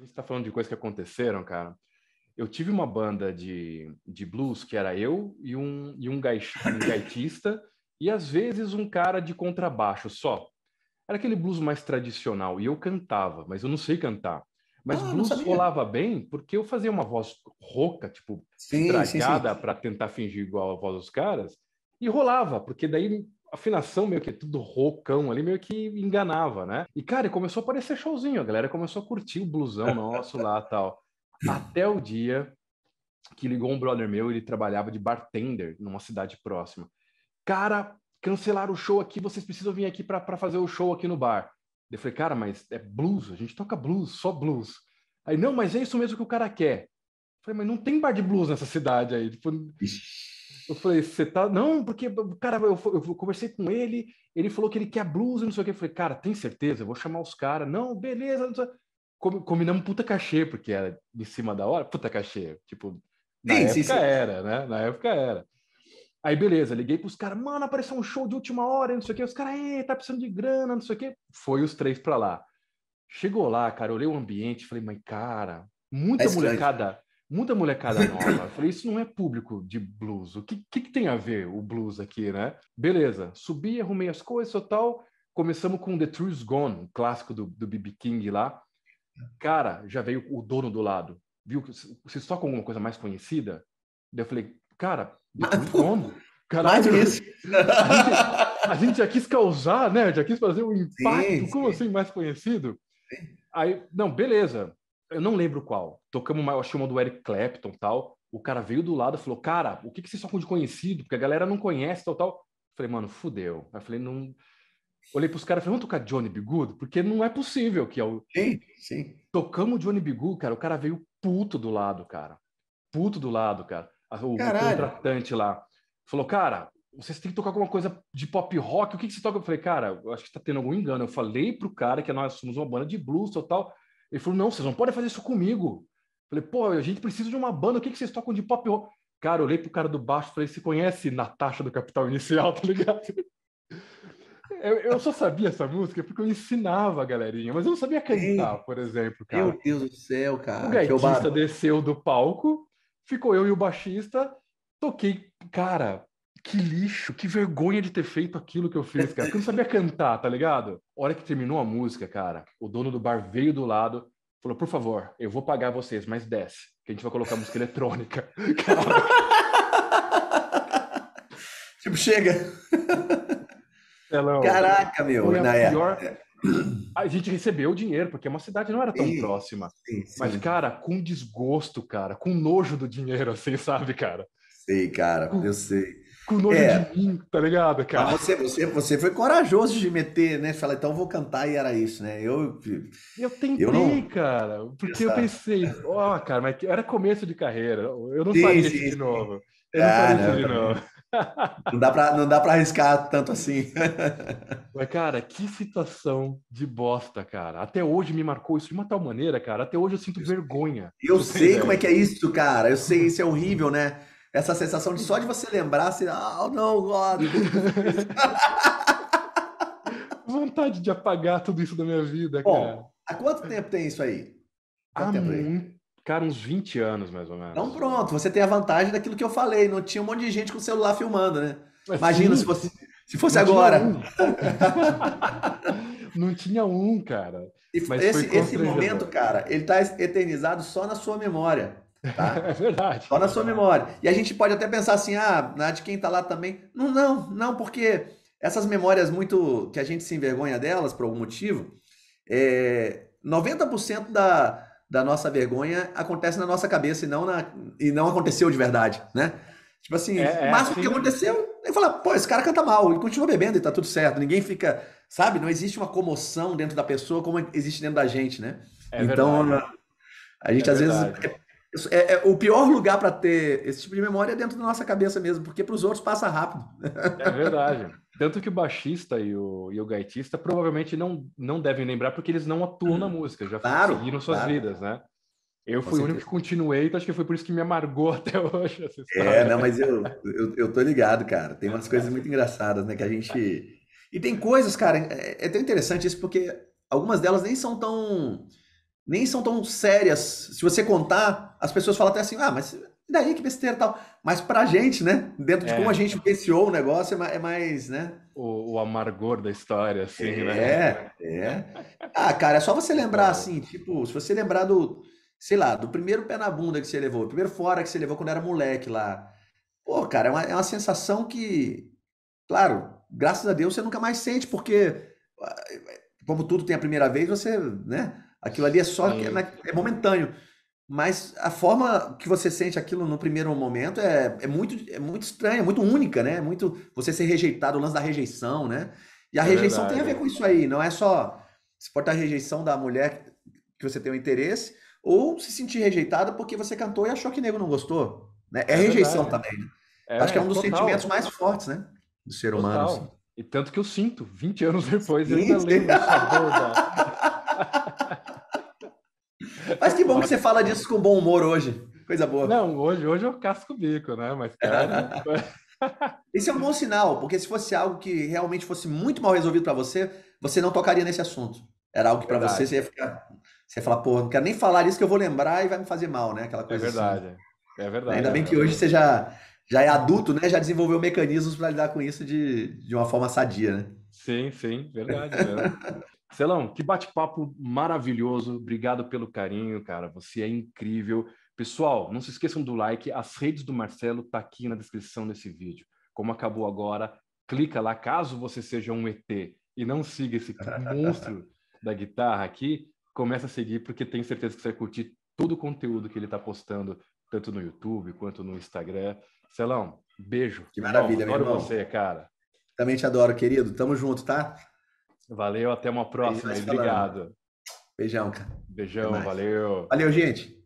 A gente tá falando de coisas que aconteceram, cara. Eu tive uma banda de, de blues que era eu e um, e um, gait, um gaitista e às vezes um cara de contrabaixo só. Era aquele blues mais tradicional e eu cantava, mas eu não sei cantar. Mas ah, blues rolava bem porque eu fazia uma voz rouca, tipo, sim, estragada para tentar fingir igual a voz dos caras e rolava, porque daí afinação meio que tudo roucão ali, meio que enganava, né? E, cara, começou a aparecer showzinho, a galera começou a curtir o blusão nosso lá tal. Até o dia que ligou um brother meu, ele trabalhava de bartender numa cidade próxima. Cara, cancelaram o show aqui, vocês precisam vir aqui para fazer o show aqui no bar. Eu falei, cara, mas é blues, a gente toca blues, só blues. Aí, não, mas é isso mesmo que o cara quer. Eu falei, mas não tem bar de blues nessa cidade aí. Tipo, eu falei, você tá. Não, porque, cara, eu, eu, conversei com ele, ele falou que ele quer blusa, não sei o que. Eu falei, cara, tem certeza? Eu vou chamar os caras. Não, beleza. Não sei... Combinamos puta cachê, porque era de cima da hora. Puta cachê. Tipo, na sim, época sim, sim. era, né? Na época era. Aí, beleza, liguei pros caras, mano, apareceu um show de última hora, não sei o que. Os caras, tá precisando de grana, não sei o que. Foi os três pra lá. Chegou lá, cara, olhei o ambiente, falei, mãe cara, muita é molecada muita molecada nova. Eu falei, isso não é público de blues. O que, que, que tem a ver o blues aqui, né? Beleza, subi, arrumei as coisas e tal. Começamos com The Truth's Gone, um clássico do B.B. King lá. Cara, já veio o dono do lado. Viu? Vocês tocam alguma coisa mais conhecida? Daí eu falei, cara, como? Caralho, mais isso. A gente, a gente, já quis causar, né? Já quis fazer um impacto. Sim, sim. Como assim, mais conhecido? Aí, não, beleza eu não lembro qual. Tocamos uma, acho que uma do Eric Clapton tal. O cara veio do lado e falou, cara, o que, que vocês tocam de conhecido? Porque a galera não conhece, tal, tal. Falei, mano, fudeu. Aí eu falei, não. Olhei pros caras e falei, vamos tocar Johnny Bigood Porque não é possível que eu. É sim, sim. Tocamos Johnny Bigood cara. O cara veio puto do lado, cara. Puto do lado, cara. O, o contratante lá. Falou, cara, vocês têm que tocar alguma coisa de pop rock. O que, que você toca? Eu falei, cara, eu acho que tá tendo algum engano. Eu falei pro cara que nós somos uma banda de blues, tal, tal. Ele falou: não, vocês não podem fazer isso comigo. Falei, pô, a gente precisa de uma banda, o que, que vocês tocam de pop rock? Cara, eu olhei pro cara do baixo e falei, você conhece Natasha do Capital Inicial, tá ligado? Eu, eu, só sabia essa música porque eu ensinava a galerinha, mas eu não sabia cantar, por exemplo, cara. Meu Deus do céu, cara. O gaitista desceu do palco, ficou eu e o baixista, toquei, cara, que lixo, que vergonha de ter feito aquilo que eu fiz, cara. Porque eu não sabia cantar, tá ligado? A hora que terminou a música, cara, o dono do bar veio do lado, falou: por favor, eu vou pagar vocês mais desce, que a gente vai colocar música eletrônica. Cara. tipo, chega. Hello. Caraca, meu. Foi a pior... É. A gente recebeu o dinheiro, porque é uma cidade não era tão sim, próxima. Sim, sim. Mas, cara, com desgosto, cara, com nojo do dinheiro, assim, sabe, cara? Sei, cara, com... eu sei com nojo é. de mim, tá ligado, cara? você, você, você foi corajoso de meter, né? Falar, então vou cantar e era isso, né? Eu, eu tentei, eu não... cara, porque eu, eu pensei, ó, oh, cara, mas era começo de carreira, eu não sim, faria isso de novo. Eu ah, não faria isso de novo. Não dá, para não dá pra arriscar tanto assim. Mas, cara, que situação de bosta, cara. Até hoje me marcou isso de uma tal maneira, cara. Até hoje eu sinto vergonha. Eu sei como é que é isso, cara. Eu sei, isso é horrível, né? Essa sensação de só de você lembrar, assim, ah, oh, não, God. Vontade de apagar tudo isso da minha vida, Bom, cara. Há quanto tempo tem isso aí? Há há aí? cara, uns 20 anos, mais ou menos. Então pronto, você tem a vantagem daquilo que eu falei, não tinha um monte de gente com o celular filmando, né? É, Imagina sim. se fosse, se fosse não agora. não tinha um, cara. E esse, esse momento, cara, ele está eternizado só na sua memória. Tá? É verdade. Só na sua memória. E a gente pode até pensar assim, ah, na de quem está lá também. Não, não, não, porque essas memórias muito que a gente se envergonha delas por algum motivo, é, 90% da, da nossa vergonha acontece na nossa cabeça e não, na, e não aconteceu de verdade, né? Tipo assim, é, é mas o que aconteceu, ele fala, pô, esse cara canta mal, e continua bebendo e tá tudo certo. Ninguém fica, sabe? Não existe uma comoção dentro da pessoa como existe dentro da gente, né? É então, verdade. a gente é às verdade. vezes é, é, o pior lugar para ter esse tipo de memória é dentro da nossa cabeça mesmo, porque para os outros passa rápido. É verdade. Tanto que o baixista e o, e o gaitista provavelmente não, não devem lembrar, porque eles não atuam hum, na música, já claro, seguiram suas claro. vidas, né? Eu fui o único que continuei, então acho que foi por isso que me amargou até hoje. É, não, mas eu, eu, eu tô ligado, cara. Tem umas coisas muito engraçadas, né? Que a gente. E tem coisas, cara, é, é tão interessante isso, porque algumas delas nem são tão nem são tão sérias. Se você contar, as pessoas falam até assim, ah, mas daí que besteira tal. Mas pra gente, né? Dentro de é. como a gente vivenciou o negócio, é, é mais, né? O, o, amargor da história, assim, é, né? É, é Ah, cara, é só você lembrar, é. assim, tipo, se você lembrar do, sei lá, do primeiro pé na bunda que você levou, o primeiro fora que você levou quando era moleque lá. Pô, cara, é uma, é uma sensação que, claro, graças a Deus você nunca mais sente, porque ah, como tudo tem a primeira vez, você, né? Aquilo ali é só é, é momentâneo. Mas a forma que você sente aquilo no primeiro momento é, é muito é muito estranha, é muito única, né? É muito você ser rejeitado, o lance da rejeição, né? E a é rejeição verdade. tem a ver com isso aí, não é só se portar a rejeição da mulher que você tem um interesse ou se sentir rejeitado porque você cantou e achou que nego não gostou, né? É, é rejeição verdade. também. Né? É, Acho que é um dos total. sentimentos mais fortes, né? Do ser total. humano. Assim. E tanto que eu sinto, 20 anos depois, eu ainda lembro o sabor da fala disso com bom humor hoje. Coisa boa. Não, hoje, hoje eu casco o bico, né? Mas, cara. Esse é um bom sinal, porque se fosse algo que realmente fosse muito mal resolvido para você, você não tocaria nesse assunto. Era algo que para você você ia ficar. Você ia falar, pô, não quero nem falar isso que eu vou lembrar e vai me fazer mal, né? Aquela é coisa. É verdade. Assim. É verdade. Ainda bem que hoje você já, já é adulto, né? Já desenvolveu mecanismos para lidar com isso de, de uma forma sadia, né? Sim, sim, verdade. verdade. Né? Celão, que bate-papo maravilhoso. Obrigado pelo carinho, cara. Você é incrível. Pessoal, não se esqueçam do like. As redes do Marcelo tá aqui na descrição desse vídeo. Como acabou agora, clica lá caso você seja um ET e não siga esse monstro da guitarra aqui, começa a seguir porque tenho certeza que você vai curtir todo o conteúdo que ele está postando, tanto no YouTube quanto no Instagram. Celão, beijo. Que maravilha, Bom, adoro meu irmão. você, cara. Também te adoro, querido. Tamo junto, tá? Valeu, até uma próxima. Obrigado. Beijão, cara. Beijão, valeu. Valeu, gente.